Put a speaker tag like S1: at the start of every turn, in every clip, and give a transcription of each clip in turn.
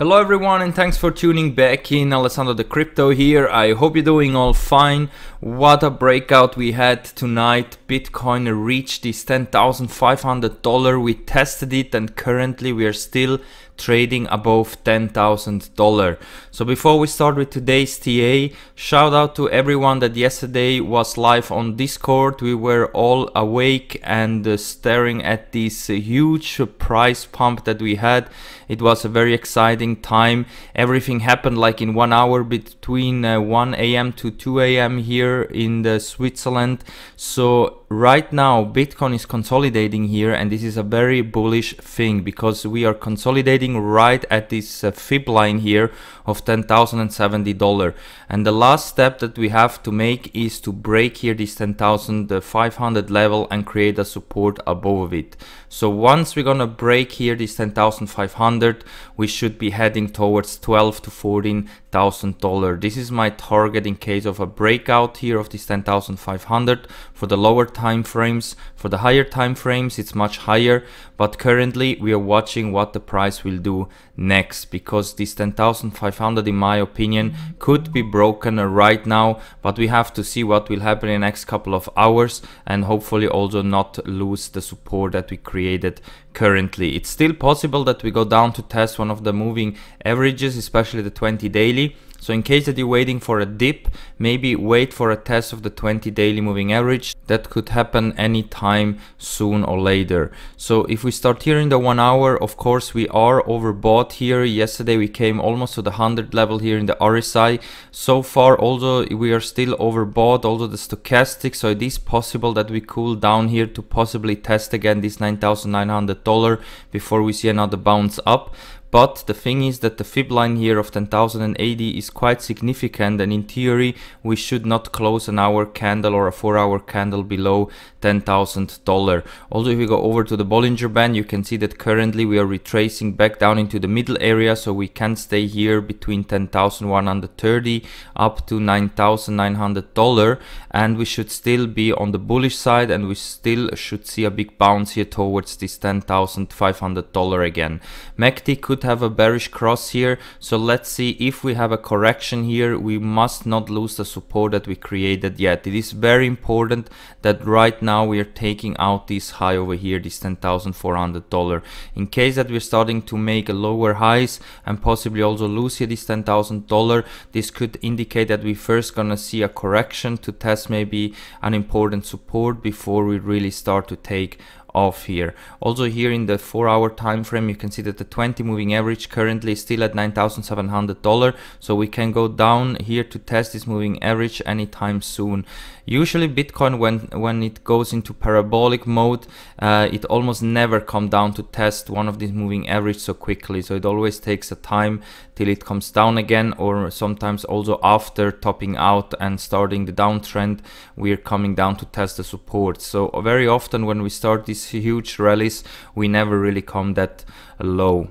S1: Hello everyone and thanks for tuning back in. Alessandro the Crypto here. I hope you're doing all fine. What a breakout we had tonight. Bitcoin reached this $10,500. We tested it and currently we are still trading above $10,000. So before we start with today's TA, shout out to everyone that yesterday was live on Discord. We were all awake and uh, staring at this uh, huge price pump that we had. It was a very exciting time. Everything happened like in one hour between uh, 1 a.m. to 2 a.m. here in the Switzerland. So right now Bitcoin is consolidating here and this is a very bullish thing because we are consolidating right at this uh, fib line here of $10,070 and the last step that we have to make is to break here this 10,500 level and create a support above it. So once we're gonna break here this 10,500 we should be heading towards 12 to 14 Thousand dollars This is my target in case of a breakout here of this 10,500 for the lower time frames. For the higher time frames, it's much higher, but currently we are watching what the price will do next because this 10,500 in my opinion could be broken right now, but we have to see what will happen in the next couple of hours and hopefully also not lose the support that we created currently. It's still possible that we go down to test one of the moving averages, especially the 20 daily so in case that you're waiting for a dip, maybe wait for a test of the 20 daily moving average. That could happen anytime soon or later. So if we start here in the one hour, of course we are overbought here. Yesterday we came almost to the 100 level here in the RSI. So far, although we are still overbought, although the stochastic, so it is possible that we cool down here to possibly test again this $9,900 before we see another bounce up. But the thing is that the fib line here of 10,080 is quite significant and in theory we should not close an hour candle or a 4 hour candle below $10,000. Also if we go over to the Bollinger Band you can see that currently we are retracing back down into the middle area so we can stay here between 10,130 up to $9,900 and we should still be on the bullish side and we still should see a big bounce here towards this $10,500 again. MACD could have a bearish cross here. So let's see if we have a correction here. We must not lose the support that we created yet. It is very important that right now we are taking out this high over here, this $10,400. In case that we're starting to make a lower highs and possibly also lose here this $10,000, this could indicate that we first gonna see a correction to test maybe an important support before we really start to take off here. Also here in the 4 hour time frame you can see that the 20 moving average currently is still at $9,700 so we can go down here to test this moving average anytime soon. Usually Bitcoin when, when it goes into parabolic mode uh, it almost never comes down to test one of these moving average so quickly so it always takes a time till it comes down again or sometimes also after topping out and starting the downtrend we're coming down to test the support. So very often when we start this these huge rallies, we never really come that low.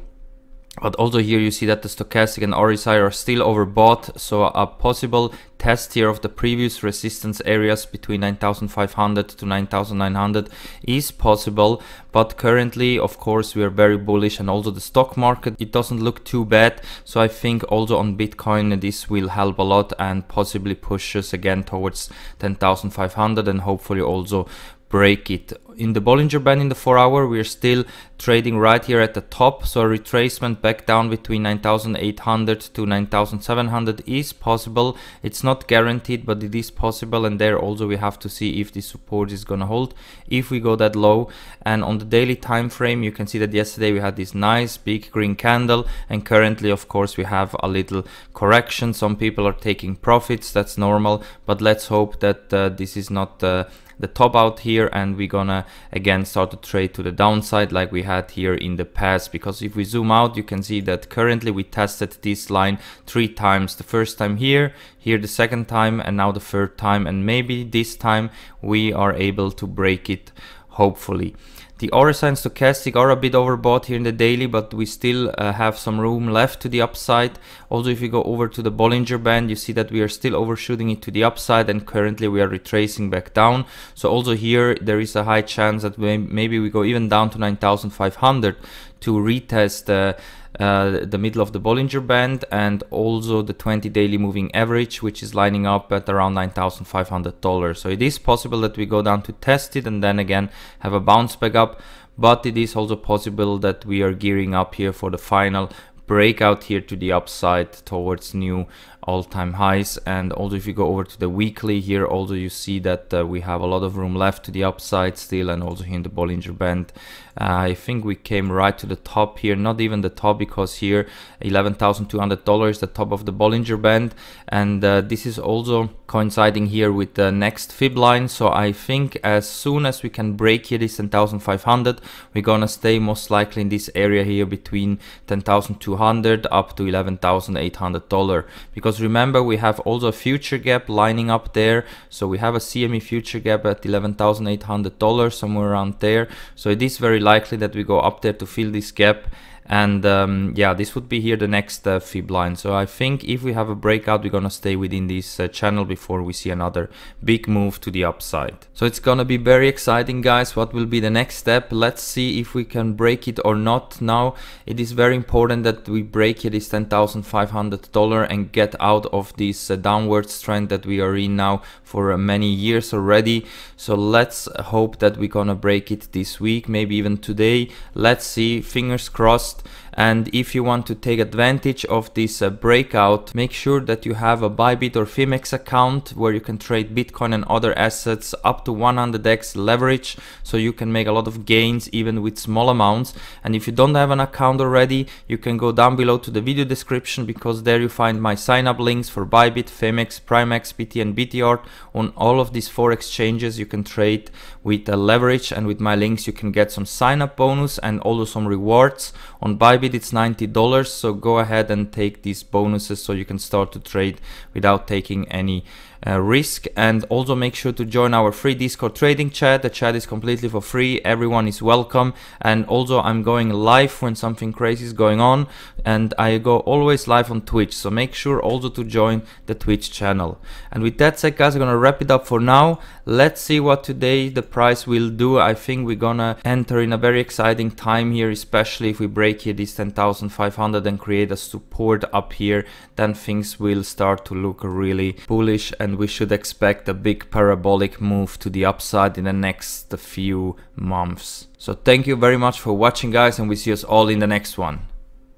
S1: But also here you see that the stochastic and RSI are still overbought, so a possible test here of the previous resistance areas between 9500 to 9900 is possible, but currently of course we are very bullish and also the stock market, it doesn't look too bad, so I think also on Bitcoin this will help a lot and possibly push us again towards 10500 and hopefully also break it in the Bollinger Band in the 4 hour, we are still trading right here at the top. So a retracement back down between 9,800 to 9,700 is possible. It's not guaranteed, but it is possible. And there also we have to see if the support is going to hold if we go that low. And on the daily time frame, you can see that yesterday we had this nice big green candle. And currently, of course, we have a little correction. Some people are taking profits. That's normal. But let's hope that uh, this is not uh, the top out here and we're gonna again start to trade to the downside like we had here in the past because if we zoom out you can see that currently we tested this line three times the first time here here the second time and now the third time and maybe this time we are able to break it hopefully. The Orisa and Stochastic are a bit overbought here in the daily, but we still uh, have some room left to the upside. Also, if you go over to the Bollinger Band, you see that we are still overshooting it to the upside and currently we are retracing back down. So also here, there is a high chance that we, maybe we go even down to 9,500 to retest uh, uh, the middle of the Bollinger Band and also the 20 daily moving average which is lining up at around $9,500 so it is possible that we go down to test it and then again have a bounce back up but it is also possible that we are gearing up here for the final breakout here to the upside towards new all-time highs and also if you go over to the weekly here also you see that uh, we have a lot of room left to the upside still and also here in the Bollinger Band uh, I think we came right to the top here not even the top because here $11,200 the top of the Bollinger Band and uh, this is also coinciding here with the next fib line so I think as soon as we can break here this 10,500 we're gonna stay most likely in this area here between 10,200 up to $11,800 because because remember we have also a future gap lining up there so we have a CME future gap at $11,800 somewhere around there so it is very likely that we go up there to fill this gap and um, yeah this would be here the next uh, fib line so I think if we have a breakout we're gonna stay within this uh, channel before we see another big move to the upside so it's gonna be very exciting guys what will be the next step let's see if we can break it or not now it is very important that we break it is this $10,500 and get out of this uh, downwards trend that we are in now for uh, many years already so let's hope that we're gonna break it this week maybe even today let's see fingers crossed podcast and if you want to take advantage of this uh, breakout make sure that you have a Bybit or Fimex account where you can trade Bitcoin and other assets up to 100x leverage so you can make a lot of gains even with small amounts and if you don't have an account already you can go down below to the video description because there you find my sign up links for Bybit, Fimex, Primex, BT and BTR on all of these four exchanges you can trade with a uh, leverage and with my links you can get some sign up bonus and also some rewards on Bybit it's $90 so go ahead and take these bonuses so you can start to trade without taking any uh, risk and also make sure to join our free discord trading chat the chat is completely for free everyone is welcome and also i'm going live when something crazy is going on and i go always live on twitch so make sure also to join the twitch channel and with that said guys i'm gonna wrap it up for now let's see what today the price will do i think we're gonna enter in a very exciting time here especially if we break here this 10500 and create a support up here then things will start to look really bullish and and we should expect a big parabolic move to the upside in the next few months. So thank you very much for watching guys and we see us all in the next one.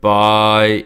S1: Bye!